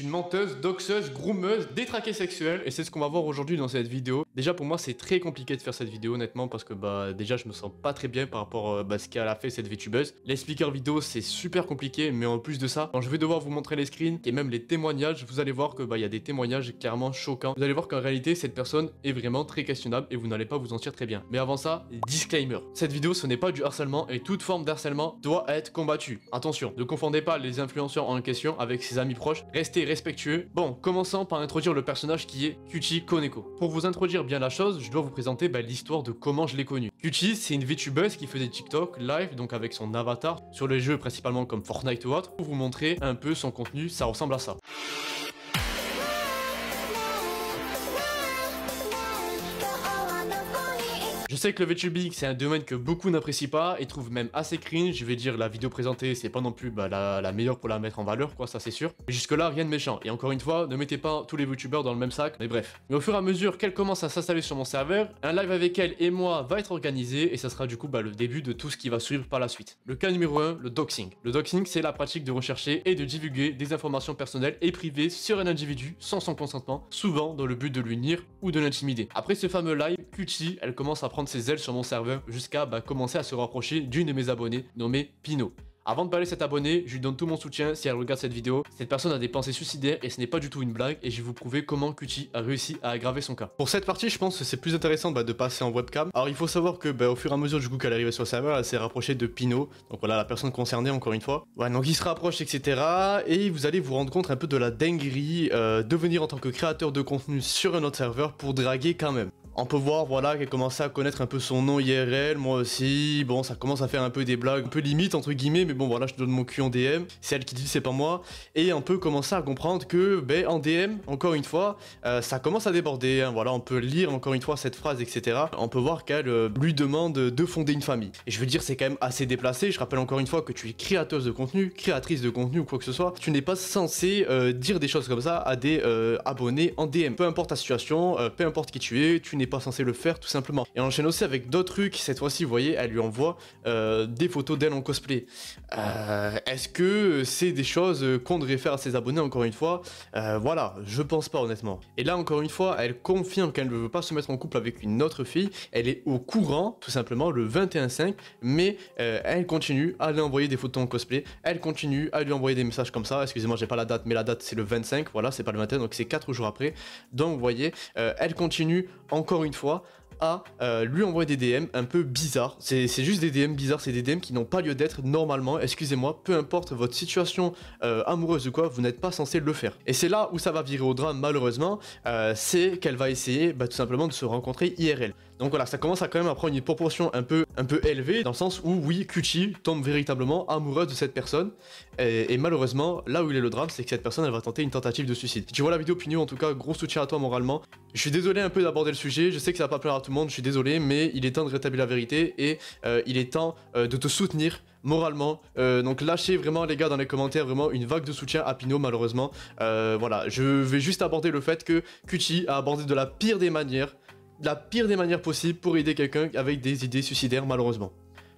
une menteuse, doxeuse, groomeuse, détraquée sexuelle, et c'est ce qu'on va voir aujourd'hui dans cette vidéo. Déjà pour moi c'est très compliqué de faire cette vidéo honnêtement parce que bah déjà je me sens pas très bien par rapport à euh, bah, ce qu'elle a fait cette VTubeuse. Les speakers vidéo c'est super compliqué mais en plus de ça, quand je vais devoir vous montrer les screens et même les témoignages, vous allez voir que bah il y a des témoignages clairement choquants. Vous allez voir qu'en réalité cette personne est vraiment très questionnable et vous n'allez pas vous en tirer très bien. Mais avant ça, disclaimer. Cette vidéo ce n'est pas du harcèlement et toute forme d'harcèlement doit être combattue. Attention, ne confondez pas les influenceurs en question avec ses amis proches. Restez respectueux. Bon, commençons par introduire le personnage qui est Kuchi Koneko. Pour vous introduire bien la chose, je dois vous présenter bah, l'histoire de comment je l'ai connu. Kuchi, c'est une VTubeuse qui faisait TikTok live, donc avec son avatar, sur les jeux principalement comme Fortnite ou autre, pour vous montrer un peu son contenu, ça ressemble à ça. Je sais que le VTubing, c'est un domaine que beaucoup n'apprécient pas et trouvent même assez cringe. Je vais dire, la vidéo présentée, c'est pas non plus bah, la, meilleure pour la mettre en valeur, quoi, ça c'est sûr. Mais jusque-là, rien de méchant. Et encore une fois, ne mettez pas tous les VTubers dans le même sac, mais bref. Mais au fur et à mesure qu'elle commence à s'installer sur mon serveur, un live avec elle et moi va être organisé et ça sera du coup bah, le début de tout ce qui va suivre par la suite. Le cas numéro 1, le doxing. Le doxing, c'est la pratique de rechercher et de divulguer des informations personnelles et privées sur un individu sans son consentement, souvent dans le but de lui ou de l'intimider. Après ce fameux live, Cutie, elle commence à prendre ses ailes sur mon serveur jusqu'à bah, commencer à se rapprocher d'une de mes abonnées nommée Pino. Avant de parler cet abonné, je lui donne tout mon soutien si elle regarde cette vidéo. Cette personne a des pensées suicidaires et ce n'est pas du tout une blague et je vais vous prouver comment Cutie a réussi à aggraver son cas. Pour cette partie, je pense que c'est plus intéressant bah, de passer en webcam. Alors il faut savoir que bah, au fur et à mesure du coup qu'elle arrivait sur le serveur, elle s'est rapprochée de Pino. Donc voilà la personne concernée encore une fois. Ouais donc il se rapproche etc. Et vous allez vous rendre compte un peu de la dinguerie euh, de venir en tant que créateur de contenu sur un autre serveur pour draguer quand même on peut voir voilà qu'elle commençait à connaître un peu son nom IRL, moi aussi. Bon, ça commence à faire un peu des blagues, un peu limite entre guillemets, mais bon voilà, je donne mon cul en DM. C'est elle qui dit c'est pas moi, et on peut commencer à comprendre que ben en DM, encore une fois, euh, ça commence à déborder. Hein. voilà, on peut lire encore une fois cette phrase, etc. On peut voir qu'elle euh, lui demande de fonder une famille. Et je veux dire, c'est quand même assez déplacé. Je rappelle encore une fois que tu es créateuse de contenu, créatrice de contenu ou quoi que ce soit. Tu n'es pas censé euh, dire des choses comme ça à des abonnés en DM. Peu importe ta situation, peu importe qui tu es, tu n'es pas censé le faire tout simplement. Et on enchaîne aussi avec d'autres trucs, cette fois-ci vous voyez, elle lui envoie euh, des photos d'elle en cosplay. Euh, est-ce que c'est des choses qu'on devrait faire à ses abonnés encore une fois euh, Voilà, je pense pas honnêtement. Et là encore une fois, elle confirme qu'elle ne veut pas se mettre en couple avec une autre fille, elle est au courant tout simplement le 21-5, mais elle continue à lui envoyer des photos en cosplay, elle continue à lui envoyer des messages comme ça, excusez-moi j'ai pas la date, mais la date c'est le 25, voilà c'est pas le 21 donc c'est 4 jours après. Donc vous voyez, elle continue encore une fois, à euh, lui envoyer des DM un peu bizarres. C'est juste des DM bizarres, c'est des DM qui n'ont pas lieu d'être normalement, excusez-moi, peu importe votre situation euh, amoureuse ou quoi, vous n'êtes pas censé le faire. Et c'est là où ça va virer au drame malheureusement, euh, c'est qu'elle va essayer bah, tout simplement de se rencontrer IRL. Donc voilà, ça commence à quand même à prendre une proportion un peu, un peu élevée, dans le sens où oui, Kuchi tombe véritablement amoureuse de cette personne, et, malheureusement, là où il est le drame, c'est que cette personne, elle va tenter une tentative de suicide. Si tu vois la vidéo Pino, en tout cas, gros soutien à toi moralement. Je suis désolé un peu d'aborder le sujet, je sais que ça va pas plaire à tout le monde, je suis désolé, mais il est temps de rétablir la vérité, et euh, il est temps euh, de te soutenir moralement. Euh, donc lâchez vraiment les gars dans les commentaires vraiment une vague de soutien à Pino malheureusement. voilà, je vais juste aborder le fait que Kuchi a abordé de la pire des manières la pire des manières possibles pour aider quelqu'un avec des idées suicidaires malheureusement.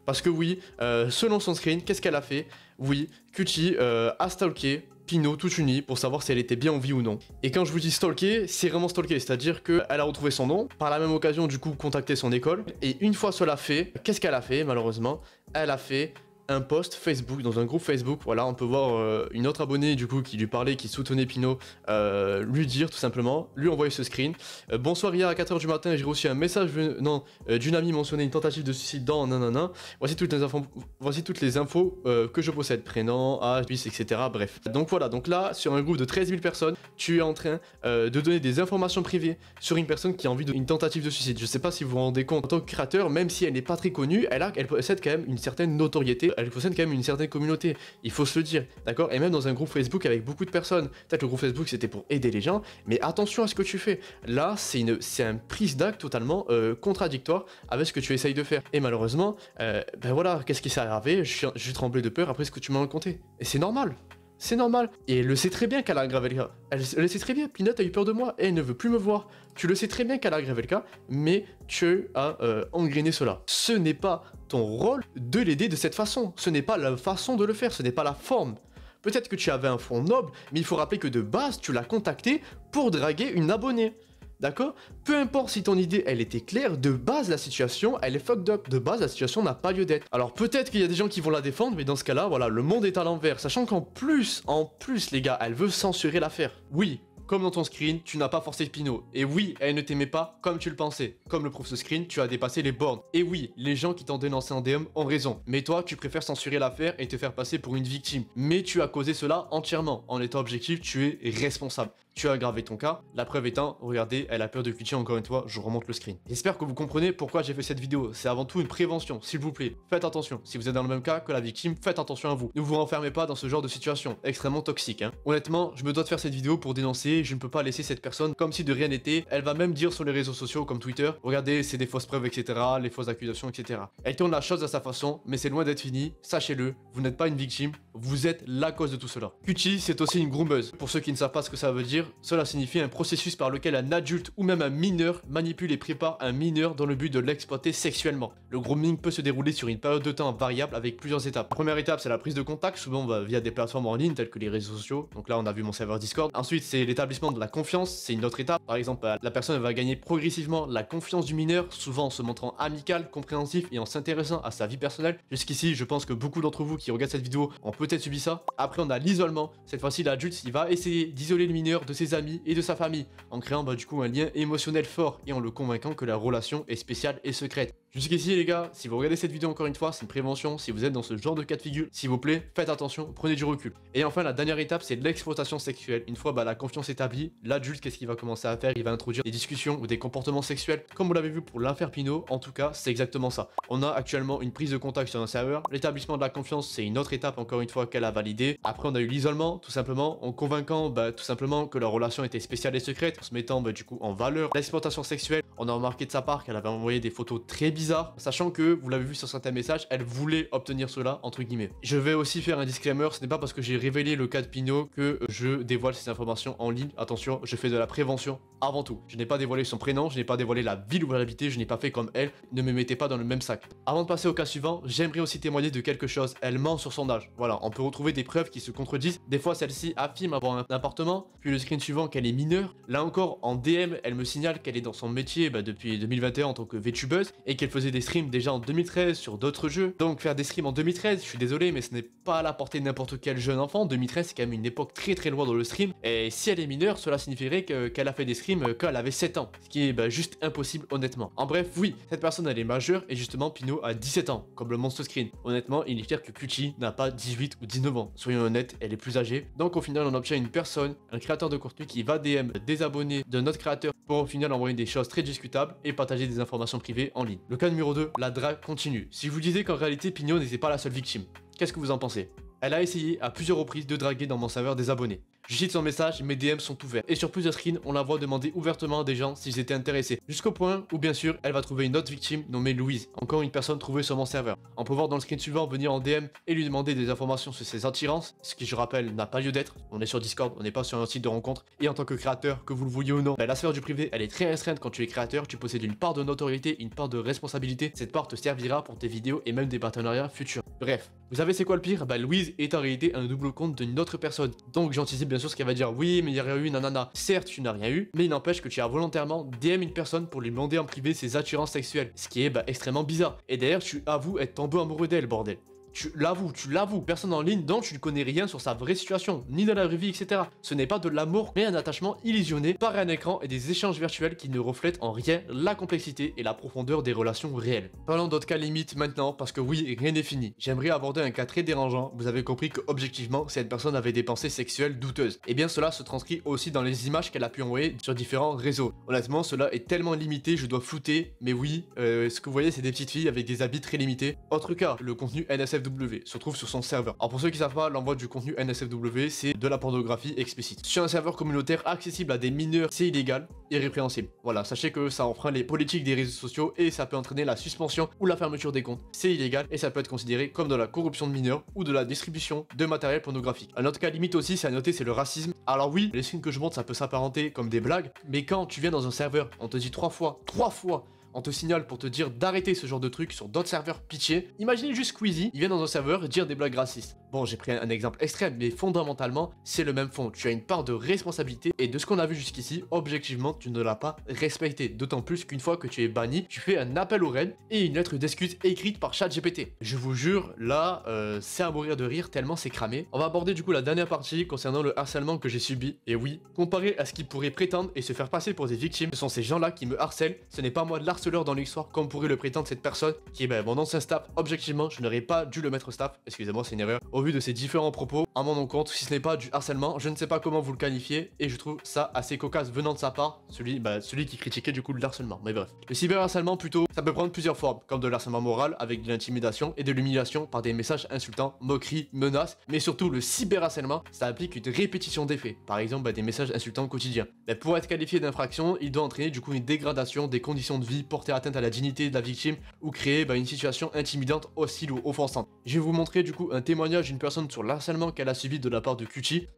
Parce que oui, euh, selon son screen, qu'est-ce qu'elle a fait Oui, Kuchi euh, a stalké Pino une nuit pour savoir si elle était bien en vie ou non. Et quand je vous dis stalker, c'est vraiment stalker, c'est-à-dire qu'elle a retrouvé son nom, par la même occasion du coup contacté son école, et une fois cela fait, qu'est-ce qu'elle a fait malheureusement Elle a fait un post Facebook, dans un groupe Facebook. Voilà, on peut voir euh, une autre abonnée du coup qui lui parlait, qui soutenait Pinot, euh, lui dire tout simplement, lui envoyer ce screen. Euh, bonsoir, hier à 4h du matin, j'ai reçu un message venant d'une amie mentionné une tentative de suicide dans nanana. Voici toutes les infos, voici toutes les infos que je possède prénom, âge, bis, etc. Bref. Donc voilà, donc là, sur un groupe de 13 000 personnes, tu es en train de donner des informations privées sur une personne qui a envie d'une tentative de suicide. Je sais pas si vous vous rendez compte, en tant que créateur, même si elle n'est pas très connue, elle, a, elle possède quand même une certaine notoriété elle possède quand même une certaine communauté, il faut se le dire, d'accord Et même dans un groupe Facebook avec beaucoup de personnes, peut-être le groupe Facebook c'était pour aider les gens, mais attention à ce que tu fais. Là, c'est une, un prise d'acte totalement euh, contradictoire avec ce que tu essayes de faire. Et malheureusement, euh, ben voilà, qu'est-ce qui s'est arrivé je tremblé de peur après ce que tu m'as raconté. Et c'est normal. C'est normal. Et elle le sait très bien qu'elle a un le cas. Elle, le sait très bien. Peanut a eu peur de moi et elle ne veut plus me voir. Tu le sais très bien qu'elle a un le cas, mais tu as engrené euh, engrainé cela. Ce n'est pas ton rôle de l'aider de cette façon. Ce n'est pas la façon de le faire. Ce n'est pas la forme. Peut-être que tu avais un fond noble, mais il faut rappeler que de base, tu l'as contacté pour draguer une abonnée. D'accord Peu importe si ton idée, elle était claire, de base, la situation, elle est fucked up. De base, la situation n'a pas lieu d'être. Alors peut-être qu'il y a des gens qui vont la défendre, mais dans ce cas-là, voilà, le monde est à l'envers. Sachant qu'en plus, en plus, les gars, elle veut censurer l'affaire. Oui, comme dans ton screen, tu n'as pas forcé pinot Et oui, elle ne t'aimait pas comme tu le pensais. Comme le prouve ce screen, tu as dépassé les bornes. Et oui, les gens qui t'ont dénoncé en DM ont raison. Mais toi, tu préfères censurer l'affaire et te faire passer pour une victime. Mais tu as causé cela entièrement. En étant objectif, tu es responsable tu as aggravé ton cas. La preuve étant, regardez, elle a peur de cliquer encore une fois, je remonte le screen. J'espère que vous comprenez pourquoi j'ai fait cette vidéo. C'est avant tout une prévention, s'il vous plaît. Faites attention. Si vous êtes dans le même cas que la victime, faites attention à vous. Ne vous renfermez pas dans ce genre de situation extrêmement toxique. Hein. Honnêtement, je me dois de faire cette vidéo pour dénoncer. Je ne peux pas laisser cette personne comme si de rien n'était. Elle va même dire sur les réseaux sociaux comme Twitter, regardez, c'est des fausses preuves, etc. Les fausses accusations, etc. Elle tourne la chose à sa façon, mais c'est loin d'être fini. Sachez-le, vous n'êtes pas une victime, vous êtes la cause de tout cela. Kuchi, c'est aussi une groomeuse. Pour ceux qui ne savent pas ce que ça veut dire, cela signifie un processus par lequel un adulte ou même un mineur manipule et prépare un mineur dans le but de l'exploiter sexuellement. Le grooming peut se dérouler sur une période de temps variable avec plusieurs étapes. Première étape, c'est la prise de contact, souvent bah, via des plateformes en ligne telles que les réseaux sociaux. Donc là, on a vu mon serveur Discord. Ensuite, c'est l'établissement de la confiance, c'est une autre étape. Par exemple, bah, la personne va gagner progressivement la confiance du mineur, souvent en se montrant amical, compréhensif et en s'intéressant à sa vie personnelle. Jusqu'ici, je pense que beaucoup d'entre vous qui regardent cette vidéo en peut ça. Après, on a l'isolement. Cette fois-ci, l'adulte, il va essayer d'isoler le mineur de ses amis et de sa famille, en créant bah, du coup un lien émotionnel fort et en le convainquant que la relation est spéciale et secrète. Jusqu'ici les gars, si vous regardez cette vidéo encore une fois, c'est une prévention, si vous êtes dans ce genre de cas de figure, s'il vous plaît, faites attention, prenez du recul. Et enfin la dernière étape c'est l'exploitation sexuelle. Une fois bah, la confiance établie, l'adulte qu'est-ce qu'il va commencer à faire Il va introduire des discussions ou des comportements sexuels, comme vous l'avez vu pour l'affaire Pinot, en tout cas c'est exactement ça. On a actuellement une prise de contact sur un serveur, l'établissement de la confiance c'est une autre étape encore une fois qu'elle a validée. Après on a eu l'isolement, tout simplement, en convaincant, bah, tout simplement que leur relation était spéciale et secrète, en se mettant bah, du coup en valeur. L'exploitation sexuelle, on a remarqué de sa part qu'elle avait envoyé des photos très bien sachant que, vous l'avez vu sur certains messages, elle voulait obtenir cela, entre guillemets. Je vais aussi faire un disclaimer, ce n'est pas parce que j'ai révélé le cas de Pino que euh, je dévoile ces informations en ligne. Attention, je fais de la prévention avant tout. Je n'ai pas dévoilé son prénom, je n'ai pas dévoilé la ville où elle habitait, je n'ai pas fait comme elle, ne me mettez pas dans le même sac. Avant de passer au cas suivant, j'aimerais aussi témoigner de quelque chose, elle ment sur son âge. Voilà, on peut retrouver des preuves qui se contredisent. Des fois, celle-ci affirme avoir un appartement, puis le screen suivant qu'elle est mineure. Là encore, en DM, elle me signale qu'elle est dans son métier bah, depuis 2021 en tant que VTubeuse et qu'elle faisait des streams déjà en 2013 sur d'autres jeux. Donc faire des streams en 2013, je suis désolé, mais ce n'est pas à la portée de n'importe quel jeune enfant. 2013, c'est quand même une époque très très loin dans le stream. Et si elle est mineure, cela signifierait qu'elle a fait des streams euh, quand elle avait 7 ans. Ce qui est bah, juste impossible, honnêtement. En bref, oui, cette personne, elle est majeure. Et justement, Pino a 17 ans, comme le monstre screen. Honnêtement, il est clair que Kuchi n'a pas 18 ou 19 ans. Soyons honnêtes, elle est plus âgée. Donc au final, on obtient une personne, un créateur de contenu qui va DM des abonnés de notre créateur pour au final envoyer des choses très discutables et partager des informations privées en ligne. Le cas numéro 2, la drague continue. Si vous disiez qu'en réalité Pignon n'était pas la seule victime, qu'est-ce que vous en pensez Elle a essayé à plusieurs reprises de draguer dans mon serveur des abonnés. Je cite son message, mes DM sont ouverts. Et sur plusieurs screens, on la voit demander ouvertement à des gens s'ils étaient intéressés. Jusqu'au point où bien sûr, elle va trouver une autre victime nommée Louise, encore une personne trouvée sur mon serveur. On peut voir dans le screen suivant venir en DM et lui demander des informations sur ses attirances, ce qui je rappelle n'a pas lieu d'être. On est sur Discord, on n'est pas sur un site de rencontre. Et en tant que créateur, que vous le vouliez ou non, bah, la sphère du privé, elle est très restreinte quand tu es créateur, tu possèdes une part de notoriété, une part de responsabilité. Cette part te servira pour tes vidéos et même des partenariats futurs. Bref, vous savez c'est quoi le pire Bah Louise est en réalité un double compte d'une autre personne. Donc j'anticipe bien qui ce va dire, oui, mais il n'y a rien eu, nanana. Certes, tu n'as rien eu, mais il n'empêche que tu as volontairement DM une personne pour lui demander en privé ses attirances sexuelles, ce qui est bah, extrêmement bizarre. Et d'ailleurs, tu avoues être tombé amoureux d'elle, bordel tu l'avoues, tu l'avoues, personne en ligne dont tu ne connais rien sur sa vraie situation, ni dans la vraie vie, etc. Ce n'est pas de l'amour, mais un attachement illusionné par un écran et des échanges virtuels qui ne reflètent en rien la complexité et la profondeur des relations réelles. Parlons d'autres cas limites maintenant, parce que oui, rien n'est fini. J'aimerais aborder un cas très dérangeant, vous avez compris que objectivement, cette personne avait des pensées sexuelles douteuses. Et eh bien cela se transcrit aussi dans les images qu'elle a pu envoyer sur différents réseaux. Honnêtement, cela est tellement limité, je dois flouter, mais oui, euh, ce que vous voyez, c'est des petites filles avec des habits très limités. Autre cas, le contenu NSF se trouve sur son serveur. Alors pour ceux qui savent pas, l'envoi du contenu NSFW, c'est de la pornographie explicite. Sur un serveur communautaire accessible à des mineurs, c'est illégal, et répréhensible. Voilà, sachez que ça enfreint les politiques des réseaux sociaux et ça peut entraîner la suspension ou la fermeture des comptes. C'est illégal et ça peut être considéré comme de la corruption de mineurs ou de la distribution de matériel pornographique. Un autre cas limite aussi, c'est à noter, c'est le racisme. Alors oui, les signes que je montre, ça peut s'apparenter comme des blagues, mais quand tu viens dans un serveur, on te dit trois fois, trois fois on te signale pour te dire d'arrêter ce genre de truc sur d'autres serveurs, pitié. Imaginez juste Squeezie, il vient dans un serveur dire des blagues racistes. Bon, j'ai pris un, exemple extrême, mais fondamentalement, c'est le même fond. Tu as une part de responsabilité et de ce qu'on a vu jusqu'ici, objectivement, tu ne l'as pas respecté. D'autant plus qu'une fois que tu es banni, tu fais un appel au reine et une lettre d'excuse écrite par ChatGPT. Je vous jure, là, euh, c'est à mourir de rire tellement c'est cramé. On va aborder du coup la dernière partie concernant le harcèlement que j'ai subi. Et oui, comparé à ce qu'ils pourraient prétendre et se faire passer pour des victimes, ce sont ces gens-là qui me harcèlent, ce n'est pas moi de l'harcèlement dans l'histoire, comme pourrait le prétendre cette personne, qui est ben, mon ancien staff. Objectivement, je n'aurais pas dû le mettre au staff, excusez-moi, c'est une erreur, au vu de ses différents propos, à mon compte si ce n'est pas du harcèlement, je ne sais pas comment vous le qualifiez, et je trouve ça assez cocasse venant de sa part, celui, ben, celui qui critiquait du coup le harcèlement. Mais bref. Le cyberharcèlement, plutôt, ça peut prendre plusieurs formes, comme de l'harcèlement moral, avec de l'intimidation et de l'humiliation par des messages insultants, moqueries, menaces, mais surtout le cyberharcèlement, ça implique une répétition des faits, par exemple ben, des messages insultants quotidiens. mais ben, pour être qualifié d'infraction, il doit entraîner du coup une dégradation des conditions de vie porter atteinte à la dignité de la victime ou créer bah, une situation intimidante, hostile ou offensante. Je vais vous montrer du coup un témoignage d'une personne sur l'harcèlement qu'elle a subi de la part de Cutie.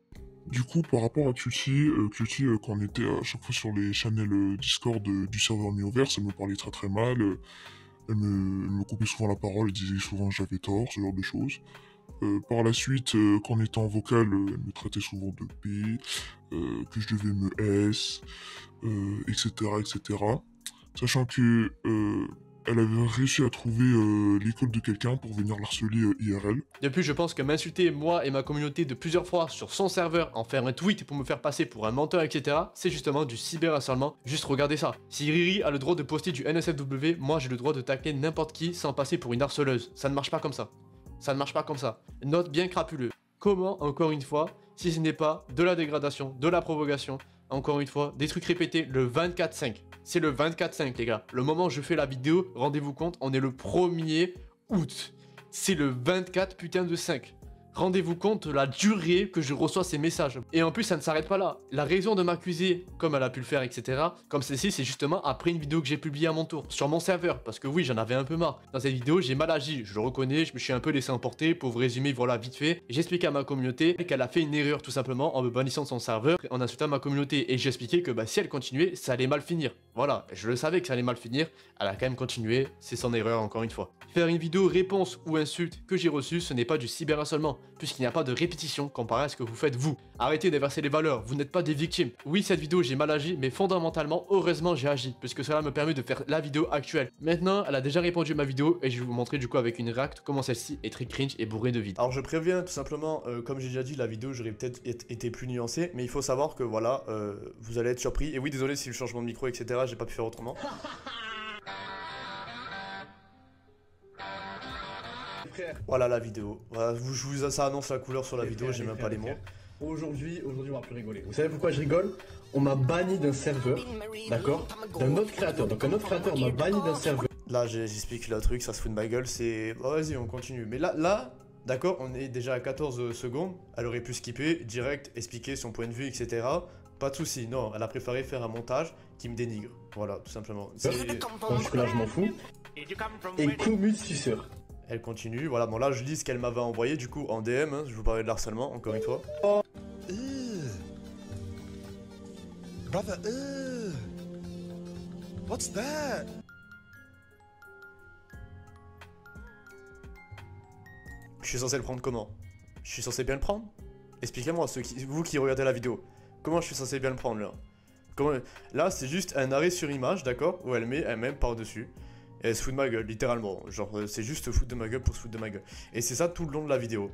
Du coup, par rapport à Cutie, euh, Cutie, euh, quand on était euh, à chaque fois sur les channels Discord du serveur Mioverse, elle me parlait très très mal, elle me, coupait souvent la parole, elle disait souvent que j'avais tort, ce genre de choses. par la suite, quand on était en vocal, elle me traitait souvent de P, que je devais me S, etc., etc sachant que euh, elle avait réussi à trouver euh, l'école de quelqu'un pour venir l'harceler euh, IRL. Depuis, je pense que m'insulter moi et ma communauté de plusieurs fois sur son serveur, en faire un tweet pour me faire passer pour un menteur, etc., c'est justement du cyberharcèlement. Juste regardez ça. Si Riri a le droit de poster du NSFW, moi j'ai le droit de tacler n'importe qui sans passer pour une harceleuse. Ça ne marche pas comme ça. Ça ne marche pas comme ça. Note bien crapuleux. Comment, encore une fois, si ce n'est pas de la dégradation, de la provocation, encore une fois, des trucs répétés, le 24-5. C'est le 24-5, les gars. Le moment où je fais la vidéo, rendez-vous compte, on est le 1er août. C'est le 24 putain de 5. Rendez-vous compte la durée que je reçois ces messages. Et en plus, ça ne s'arrête pas là. La raison de m'accuser, comme elle a pu le faire, etc., comme celle-ci, c'est justement après une vidéo que j'ai publiée à mon tour, sur mon serveur, parce que oui, j'en avais un peu marre. Dans cette vidéo, j'ai mal agi, je le reconnais, je me suis un peu laissé emporter, pour vous résumer, voilà, vite fait, j'expliquais à ma communauté qu'elle a fait une erreur, tout simplement, en me bannissant de son serveur, en insultant ma communauté, et j'expliquais que bah, si elle continuait, ça allait mal finir. Voilà, je le savais que ça allait mal finir, elle a quand même continué, c'est son erreur encore une fois. Faire une vidéo réponse ou insulte que j'ai reçue, ce n'est pas du cyberharcèlement, puisqu'il n'y a pas de répétition comparé à ce que vous faites vous. Arrêtez d'inverser les valeurs, vous n'êtes pas des victimes. Oui, cette vidéo j'ai mal agi, mais fondamentalement, heureusement j'ai agi, puisque cela me permet de faire la vidéo actuelle. Maintenant, elle a déjà répondu à ma vidéo, et je vais vous montrer du coup avec une react comment celle-ci est très cringe et bourrée de vide. Alors je préviens tout simplement, euh, comme j'ai déjà dit, la vidéo j'aurais peut-être été plus nuancée, mais il faut savoir que voilà, euh, vous allez être surpris, et oui désolé si le changement de micro etc j'ai pas pu faire autrement. Voilà oh la vidéo. je vous, ça annonce la couleur sur la vidéo, j'ai même pas les, mots. Aujourd'hui, aujourd'hui, on va plus rigoler. Vous savez pourquoi je rigole On m'a banni d'un serveur, d'accord D'un autre créateur. Donc un autre créateur m'a banni d'un serveur. Là, j'explique le truc, ça se fout de ma gueule, c'est... Oh, vas-y, on continue. Mais là, là, d'accord, on est déjà à 14 secondes. Elle aurait pu skipper, direct, expliquer son point de vue, etc. Pas de soucis, non, elle a préféré faire un montage qui me dénigre. Voilà, tout simplement. Donc bah, là, je m'en fous. Et Elle continue, voilà, bon là je lis ce qu'elle m'avait envoyé du coup en DM, hein. je vous parlais de harcèlement, encore une fois. Euh. Brother, euh What's that? Je suis censé le prendre comment Je suis censé bien le prendre Expliquez-moi, vous qui regardez la vidéo. Comment je suis censé bien le prendre là Comment... Là, c'est juste un arrêt sur image, d'accord Où elle met elle même par-dessus. Et elle se fout de ma gueule, littéralement. Genre, euh, c'est juste foutre de ma gueule pour se de ma gueule. Et c'est ça tout le long de la vidéo.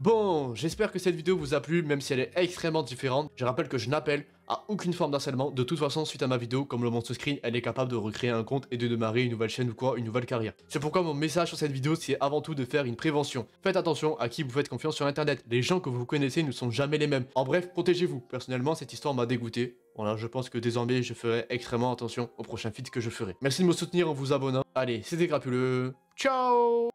Bon, j'espère que cette vidéo vous a plu, même si elle est extrêmement différente. Je rappelle que je n'appelle à aucune forme d'harcèlement. De toute façon, suite à ma vidéo, comme le montre screen, elle est capable de recréer un compte et de démarrer une nouvelle chaîne ou quoi, une nouvelle carrière. C'est pourquoi mon message sur cette vidéo, c'est avant tout de faire une prévention. Faites attention à qui vous faites confiance sur internet. Les gens que vous connaissez ne sont jamais les mêmes. En bref, protégez-vous. Personnellement, cette histoire m'a dégoûté. Voilà, je pense que désormais, je ferai extrêmement attention au prochain feed que je ferai. Merci de me soutenir en vous abonnant. Allez, c'était crapuleux. Ciao